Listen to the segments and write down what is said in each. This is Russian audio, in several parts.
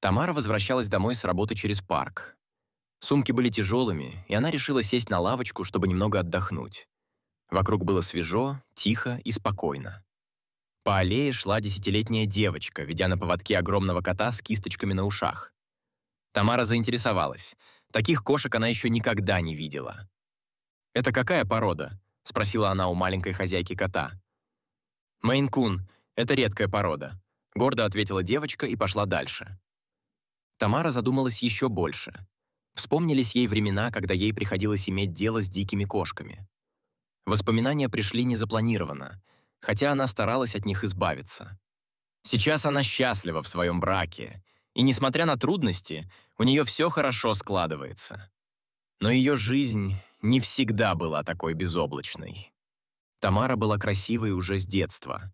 Тамара возвращалась домой с работы через парк. Сумки были тяжелыми, и она решила сесть на лавочку, чтобы немного отдохнуть. Вокруг было свежо, тихо и спокойно. По аллее шла десятилетняя девочка, ведя на поводке огромного кота с кисточками на ушах. Тамара заинтересовалась. Таких кошек она еще никогда не видела. «Это какая порода?» — спросила она у маленькой хозяйки кота. «Мейн-кун, это редкая порода», — гордо ответила девочка и пошла дальше. Тамара задумалась еще больше. Вспомнились ей времена, когда ей приходилось иметь дело с дикими кошками. Воспоминания пришли незапланированно, хотя она старалась от них избавиться. Сейчас она счастлива в своем браке, и, несмотря на трудности, у нее все хорошо складывается. Но ее жизнь не всегда была такой безоблачной. Тамара была красивой уже с детства.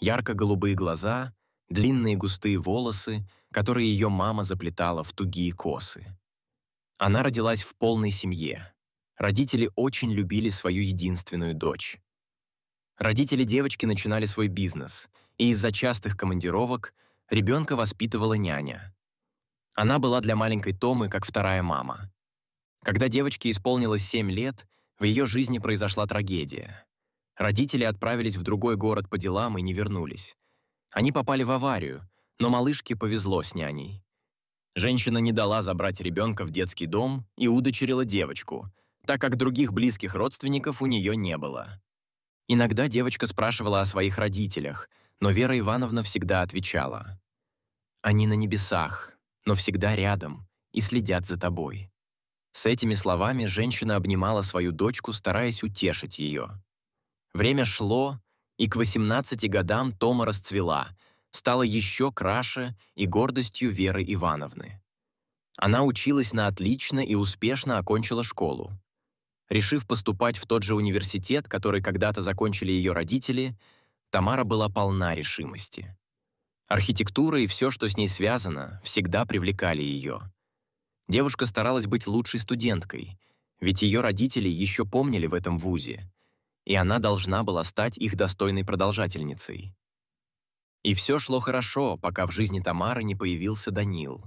Ярко-голубые глаза, длинные густые волосы — которые ее мама заплетала в тугие косы. Она родилась в полной семье. Родители очень любили свою единственную дочь. Родители девочки начинали свой бизнес, и из-за частых командировок ребенка воспитывала няня. Она была для маленькой Томы как вторая мама. Когда девочке исполнилось 7 лет, в ее жизни произошла трагедия. Родители отправились в другой город по делам и не вернулись. Они попали в аварию, но малышке повезло с няней. Женщина не дала забрать ребенка в детский дом и удочерила девочку, так как других близких родственников у нее не было. Иногда девочка спрашивала о своих родителях, но Вера Ивановна всегда отвечала. «Они на небесах, но всегда рядом и следят за тобой». С этими словами женщина обнимала свою дочку, стараясь утешить ее. Время шло, и к 18 годам Тома расцвела — стала еще краше и гордостью Веры Ивановны. Она училась на отлично и успешно окончила школу. Решив поступать в тот же университет, который когда-то закончили ее родители, Тамара была полна решимости. Архитектура и все, что с ней связано, всегда привлекали ее. Девушка старалась быть лучшей студенткой, ведь ее родители еще помнили в этом вузе, и она должна была стать их достойной продолжательницей. И все шло хорошо, пока в жизни Тамары не появился Данил.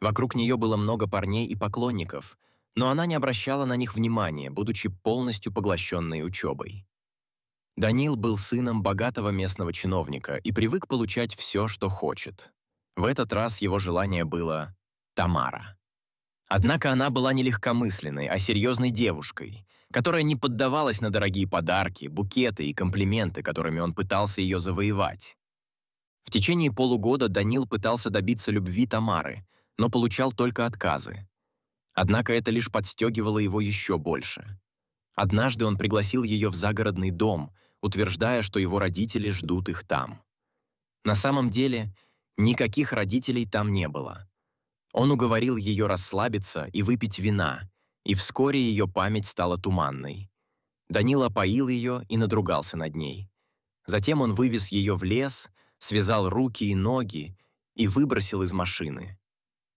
Вокруг нее было много парней и поклонников, но она не обращала на них внимания, будучи полностью поглощенной учебой. Данил был сыном богатого местного чиновника и привык получать все, что хочет. В этот раз его желание было Тамара. Однако она была не легкомысленной, а серьезной девушкой, которая не поддавалась на дорогие подарки, букеты и комплименты, которыми он пытался ее завоевать. В течение полугода Данил пытался добиться любви Тамары, но получал только отказы. Однако это лишь подстегивало его еще больше. Однажды он пригласил ее в загородный дом, утверждая, что его родители ждут их там. На самом деле, никаких родителей там не было. Он уговорил ее расслабиться и выпить вина, и вскоре ее память стала туманной. Данил опоил ее и надругался над ней. Затем он вывез ее в лес — связал руки и ноги и выбросил из машины.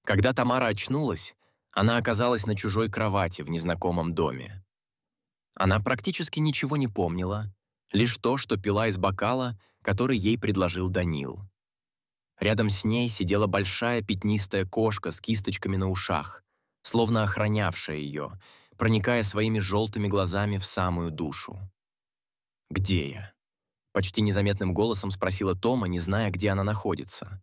Когда Тамара очнулась, она оказалась на чужой кровати в незнакомом доме. Она практически ничего не помнила, лишь то, что пила из бокала, который ей предложил Данил. Рядом с ней сидела большая пятнистая кошка с кисточками на ушах, словно охранявшая ее, проникая своими желтыми глазами в самую душу. «Где я?» Почти незаметным голосом спросила Тома, не зная, где она находится.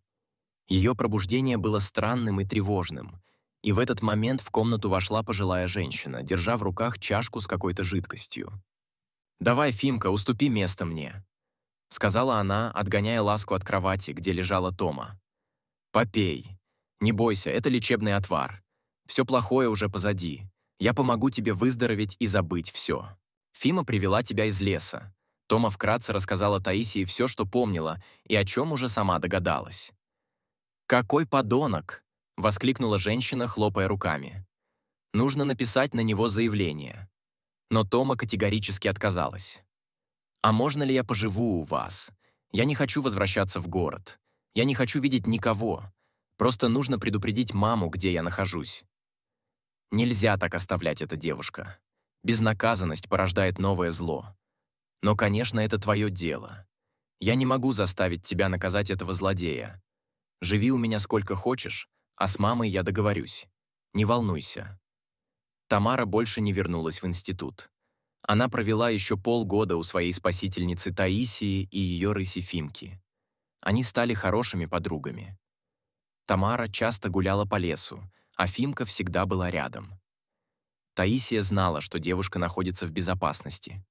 Ее пробуждение было странным и тревожным, и в этот момент в комнату вошла пожилая женщина, держа в руках чашку с какой-то жидкостью. «Давай, Фимка, уступи место мне», — сказала она, отгоняя ласку от кровати, где лежала Тома. «Попей. Не бойся, это лечебный отвар. Все плохое уже позади. Я помогу тебе выздороветь и забыть все. Фима привела тебя из леса. Тома вкратце рассказала Таисии все, что помнила, и о чем уже сама догадалась. «Какой подонок!» — воскликнула женщина, хлопая руками. «Нужно написать на него заявление». Но Тома категорически отказалась. «А можно ли я поживу у вас? Я не хочу возвращаться в город. Я не хочу видеть никого. Просто нужно предупредить маму, где я нахожусь». Нельзя так оставлять эта девушка. Безнаказанность порождает новое зло. Но, конечно, это твое дело. Я не могу заставить тебя наказать этого злодея. Живи у меня сколько хочешь, а с мамой я договорюсь. Не волнуйся». Тамара больше не вернулась в институт. Она провела еще полгода у своей спасительницы Таисии и ее рыси Фимки. Они стали хорошими подругами. Тамара часто гуляла по лесу, а Фимка всегда была рядом. Таисия знала, что девушка находится в безопасности.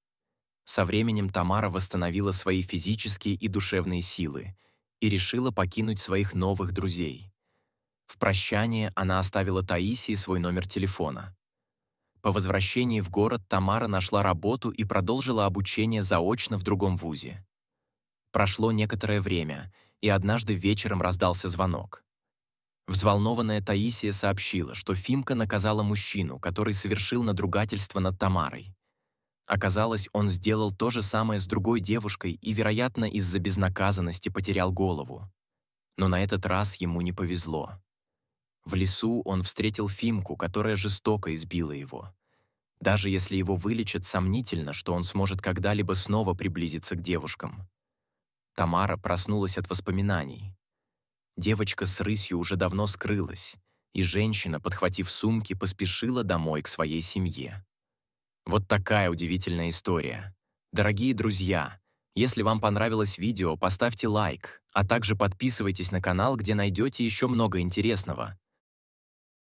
Со временем Тамара восстановила свои физические и душевные силы и решила покинуть своих новых друзей. В прощание она оставила Таисии свой номер телефона. По возвращении в город Тамара нашла работу и продолжила обучение заочно в другом вузе. Прошло некоторое время, и однажды вечером раздался звонок. Взволнованная Таисия сообщила, что Фимка наказала мужчину, который совершил надругательство над Тамарой. Оказалось, он сделал то же самое с другой девушкой и, вероятно, из-за безнаказанности потерял голову. Но на этот раз ему не повезло. В лесу он встретил Фимку, которая жестоко избила его. Даже если его вылечат, сомнительно, что он сможет когда-либо снова приблизиться к девушкам. Тамара проснулась от воспоминаний. Девочка с рысью уже давно скрылась, и женщина, подхватив сумки, поспешила домой к своей семье. Вот такая удивительная история. Дорогие друзья, если вам понравилось видео, поставьте лайк, а также подписывайтесь на канал, где найдете еще много интересного.